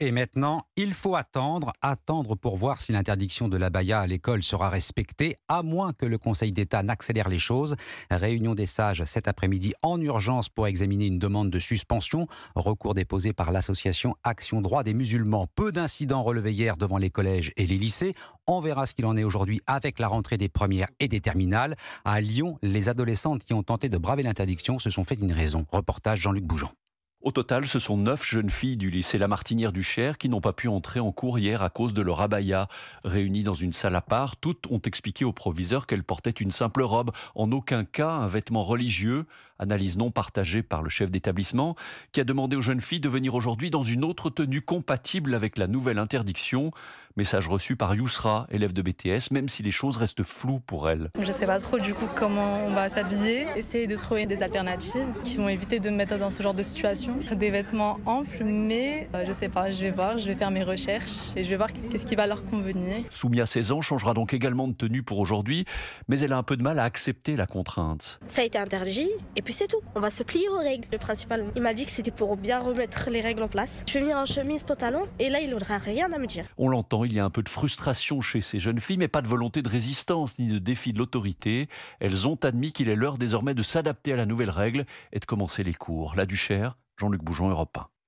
et maintenant, il faut attendre, attendre pour voir si l'interdiction de la baya à l'école sera respectée, à moins que le Conseil d'État n'accélère les choses. Réunion des sages cet après-midi en urgence pour examiner une demande de suspension, recours déposé par l'association Action Droit des musulmans. Peu d'incidents relevés hier devant les collèges et les lycées. On verra ce qu'il en est aujourd'hui avec la rentrée des premières et des terminales. À Lyon, les adolescentes qui ont tenté de braver l'interdiction se sont fait une raison. Reportage Jean-Luc Bougeon. Au total, ce sont neuf jeunes filles du lycée Lamartinière du Cher qui n'ont pas pu entrer en cour hier à cause de leur abaya. Réunies dans une salle à part, toutes ont expliqué au proviseur qu'elles portaient une simple robe, en aucun cas un vêtement religieux. Analyse non partagée par le chef d'établissement, qui a demandé aux jeunes filles de venir aujourd'hui dans une autre tenue compatible avec la nouvelle interdiction. Message reçu par Yousra, élève de BTS, même si les choses restent floues pour elle. Je ne sais pas trop du coup comment on va s'habiller. Essayer de trouver des alternatives qui vont éviter de me mettre dans ce genre de situation. Des vêtements amples, mais je euh, je sais pas, je vais voir, je vais faire mes recherches et je vais voir qu'est-ce qui va leur convenir. Soumia, 16 ans, changera donc également de tenue pour aujourd'hui, mais elle a un peu de mal à accepter la contrainte. Ça a été interdit et puis c'est tout. On va se plier aux règles, le principal. Il m'a dit que c'était pour bien remettre les règles en place. Je vais venir en chemise, pantalon, et là, il n'aura rien à me dire. On l'entend, il y a un peu de frustration chez ces jeunes filles, mais pas de volonté de résistance ni de défi de l'autorité. Elles ont admis qu'il est l'heure désormais de s'adapter à la nouvelle règle et de commencer les cours. La Duchère, Jean-Luc Bougeon, Europe 1.